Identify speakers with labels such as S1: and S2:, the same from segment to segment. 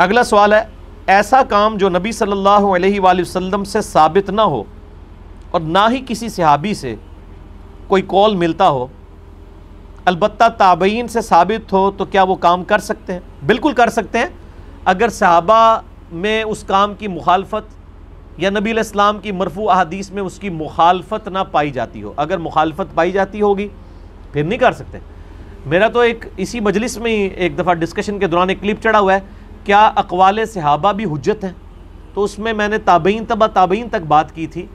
S1: अगला सवाल है ऐसा काम जो नबी सल्लल्लाहु अलैहि वसल्लम से साबित ना हो और ना ही किसी सहाबी से कोई कॉल मिलता हो अलबत् ताबईन से साबित हो तो क्या वो काम कर सकते हैं बिल्कुल कर सकते हैं अगर सहाबा में उस काम की मुखालफत या नबी इस्लाम की मरफू अदीस में उसकी मुखालफत ना पाई जाती हो अगर मुखालफत पाई जाती होगी फिर नहीं कर सकते मेरा तो एक इसी मजलिस में ही एक दफ़ा डिस्कशन के दौरान एक क्लिप चढ़ा हुआ है क्या अकवाल सहाबा भी हजत है तो उसमें मैंने ताबीन तबा ताबीन तक बात की थी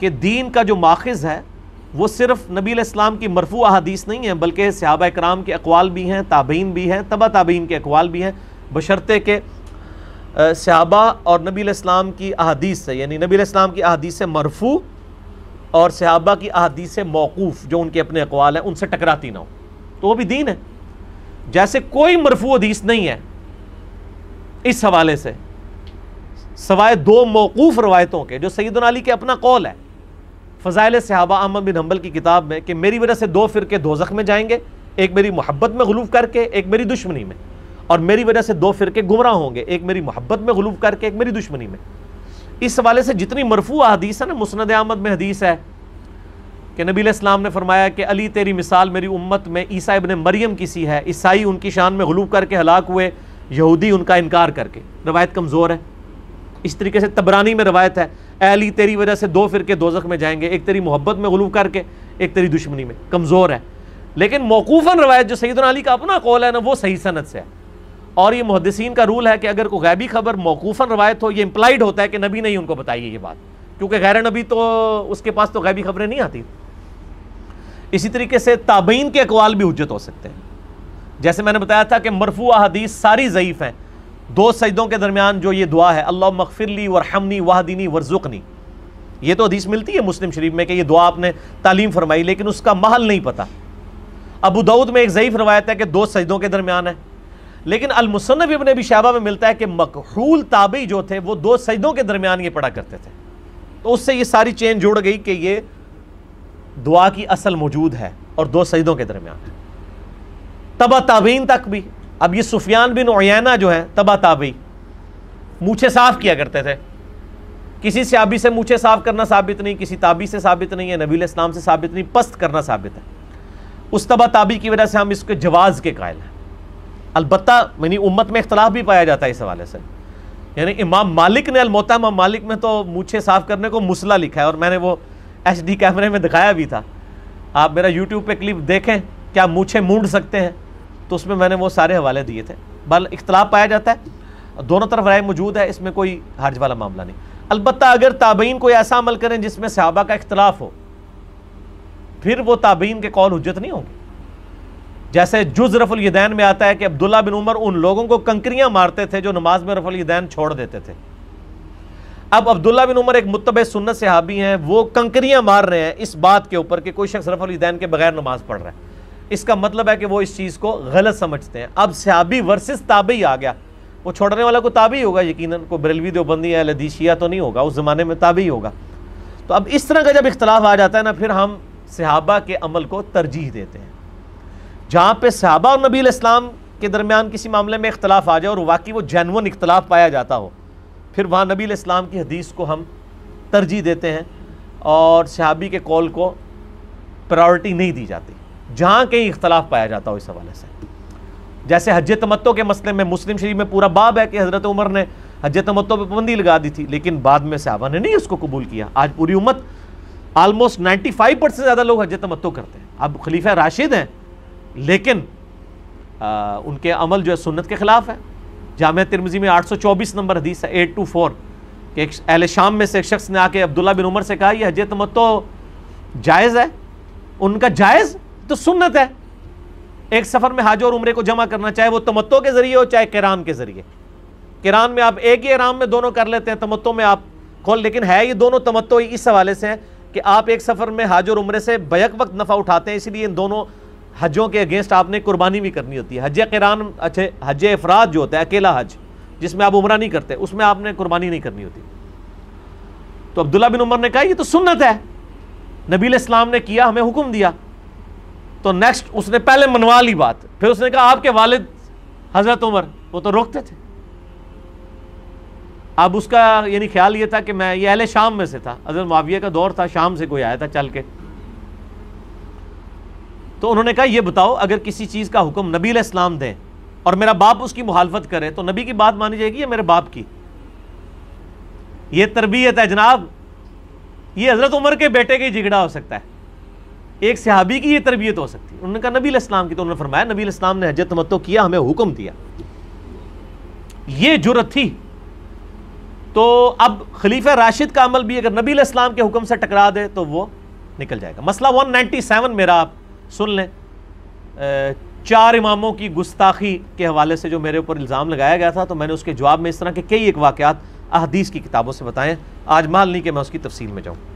S1: कि दीन का जो माखज़ है वो सिर्फ नबी इस्लाम की मरफू अदीस नहीं है बल्कि सहाबा कराम के अकवाल भी हैं ताबीन भी हैं तबा ताबीन के अकवाल भी हैं बशर्ते के सहाबा और नबी इस्लाम की अदीस से यानी नबी इस्लाम की अदीस मरफू और सहाबा की अदीस मौकूफ़ जो उनके अपने अकवाल हैं उनसे टकराती ना हो तो वो भी दीन है जैसे कोई मरफू अदीस नहीं है इस हवाले से सवाए दो मौकूफ़ रवायतों के जो सईद अली के अपना कौल है फ़जाइल सहाबा अहमद बिन हम्बल की किताब में कि मेरी वजह से दो फ़िरके जख्म में जाएंगे एक मेरी मोहब्बत में गलूफ करके एक मेरी दुश्मनी में और मेरी वजह से दो फ़िरके गुमराह होंगे एक मेरी मोहब्बत में गलूफ करके एक मेरी दुश्मनी में इस हवाले से जितनी मरफू हदीस है ना मुस्ंद अहमद में हदीस है कि नबी इस्लाम ने फरमाया कि अली तेरी मिसाल मेरी उम्मत में ईसा इबन मरियम की सी है ईसाई उनकी शान में गलूब करके हलाक हुए यहूदी उनका इनकार करके रवायत कमज़ोर है इस तरीके से तबरानी में रवायत है अली तेरी वजह से दो फिरके दोजख में जाएंगे एक तेरी मोहब्बत में गलू करके एक तेरी दुश्मनी में कमज़ोर है लेकिन मौकूफ़न रवायत जो सईद अली का अपना कौल है ना वो सही सनत से है और ये मुहदसिन का रूल है कि अगर कोई गैबी खबर मौकूफ़न रवायत हो ये इम्प्लाइड होता है कि नबी नहीं उनको बताइए ये बात क्योंकि गैर नबी तो उसके पास तो गैबी खबरें नहीं आती इसी तरीके से ताबीन के अकवाल भी उजत हो सकते हैं जैसे मैंने बताया था कि मरफू हदीस सारी ज़यीफ़ हैं दो सजदों के दरमियान जो ये दुआ है अल्लाह मगफिरली वरहमनी वाहदीनी वरजुकनी ये तो हदीस मिलती है मुस्लिम शरीफ में कि ये दुआ आपने तालीम फरमाई लेकिन उसका महल नहीं पता अबू दाऊद में एक ज़यीफ़ रवायत है कि दो सजदों के दरमियान है लेकिन अलमुसनफ़ इबन अभी शाबा में मिलता है कि मकहूल ताबी जो थे वो दो सजदों के दरमियान ये पढ़ा करते थे तो उससे ये सारी चेंज जुड़ गई कि ये दुआ की असल मौजूद है और दो सजदों के दरमियान है तबा ताबीन तक भी अब ये सुफियान बिन ओयाना जो है तबा ताबी मूछे साफ़ किया करते थे किसी सियाबी से मूछे साफ़ करना साबित नहीं किसी ताबी से साबित नहीं है नबील इस्लाम से साबित नहीं पस्त करना साबित है उस तबा ताबी की वजह से हम इसके जवाज़ के कायल हैं अलबत् मैंने उम्मत में इख्तलाफ भी पाया जाता है इस हवाले से यानी इमाम मालिक ने अलमोता इमाम मालिक में तो मूछे साफ़ करने को मुसला लिखा है और मैंने वो एच कैमरे में दिखाया भी था आप मेरा यूट्यूब पर क्लिप देखें क्या मूछे मूड सकते हैं तो उसमें मैंने वो सारे हवाले दिए थे बल इख्तलाफ पाया जाता है दोनों तरफ राय मौजूद है इसमें कोई हार्ज वाला मामला नहीं अलबत् अगर ताबीन कोई ऐसा अमल करें जिसमें सहाबा का इख्तलाफ हो फिर वो ताबीन के कौल हजत नहीं होंगे जैसे जुज रफुलदैन में आता है कि अब्दुल्ला बिन उमर उन लोगों को कंकरियां मारते थे जो नमाज में रफुलदैन छोड़ देते थे अब अब्दुल्ला बिन उमर एक मुतब सुन्नत सहाबी हैं वो कंकरियां मार रहे हैं इस बात के ऊपर कि कोई शख्स रफुलदैन के बगैर नमाज पढ़ रहा है इसका मतलब है कि वो इस चीज़ को गलत समझते हैं अब सहाबी वर्सेस ताबी आ गया वो छोड़ने वाला को ताबी होगा यकीनन को बरेलवी देवबंदी या लदीशिया तो नहीं होगा उस ज़माने में ताबी होगा तो अब इस तरह का जब इख्तलाफ आ जाता है ना फिर हम सहाबा के अमल को तरजीह देते हैं जहाँ पर सहाबा और नबी इस्लाम के दरमियान किसी मामले में इख्तलाफ आ जाए और वाकई वो जैनवन इख्तलाफ पाया जाता हो फिर वहाँ नबी इस्लाम की हदीस को हम तरजीह देते हैं और सहाबी के कॉल को प्रायोरिटी नहीं दी जाती जहाँ कहीं इख्तलाफ पाया जाता हो इस हवाले से जैसे हज तमत्तों के मसले में मुस्लिम शरीफ में पूरा बाब है कि हज़रत उमर ने हज तमत्तों पर पाबंदी लगा दी थी लेकिन बाद में साहबा ने नहीं उसको कबूल किया आज पूरी उम्मत आलमोस्ट फाइव परसेंट ज़्यादा लोग हज तमत्तों करते हैं अब खलीफा राशिद हैं लेकिन आ, उनके अमल जो है सुन्नत के ख़िलाफ़ है जाम तिरमजी में आठ सौ चौबीस नंबर हदीस है एट टू फोर एक अहल शाम में से एक शख्स ने आके अब्दुल्ला बिन उमर से कहा यह हज तमत्तो जायज़ है उनका जायज़ तो सुन्नत है एक सफ़र में हाज और उम्र को जमा करना चाहे वो तमत्तो के ज़रिए हो चाहे किरान के ज़रिए किरान में आप एक ही आराम में दोनों कर लेते हैं तमत्तों में आप खोल लेकिन है ये दोनों तमत्तो इस हवाले से हैं कि आप एक सफ़र में हाज और उम्र से बैक वक्त नफ़ा उठाते हैं इसलिए इन दोनों हजों के अगेंस्ट आपने कुर्बानी भी करनी होती है हज किरान अच्छे हज अफराद जो होता है अकेला हज जिसमें आप उम्र नहीं करते उसमें आपने कुर्बानी नहीं करनी होती तो अब्दुल्ला बिन उमर ने कहा ये तो सुन्नत है नबील इस्लाम ने किया हमें हुक्म दिया तो नेक्स्ट उसने पहले मनवा ली बात फिर उसने कहा आपके वालिद हजरत उमर वो तो रोकते थे अब उसका यानी ख्याल ये था कि मैं ये अहले शाम में से था अजर माविया का दौर था शाम से कोई आया था चल के तो उन्होंने कहा यह बताओ अगर किसी चीज़ का हुक्म नबी इस्लाम दें और मेरा बाप उसकी मुहालफत करे तो नबी की बात मानी जाएगी या मेरे बाप की ये तरबियत है जनाब ये हज़रत उमर के बेटे ही जिगड़ा हो सकता है एक सहाबी की ये तरबियत हो सकती है उन्होंने कहा नबी इस्लाम की तो उन्होंने फरमाया नबी इस्लाम ने हजत मतो किया हमें हुक्म दिया ये जरूरत थी तो अब खलीफा राशिद का अमल भी अगर नबी इस्लाम के हुक्म से टकरा दे तो वो निकल जाएगा मसला 197 मेरा आप सुन लें चार इमामों की गुस्ताखी के हवाले से जो मेरे ऊपर इल्ज़ाम लगाया गया था तो मैंने उसके जवाब में इस तरह के कई एक वाक़ात अहदीस की किताबों से बताएं आज माल नहीं कि मैं उसकी तफसील में जाऊँ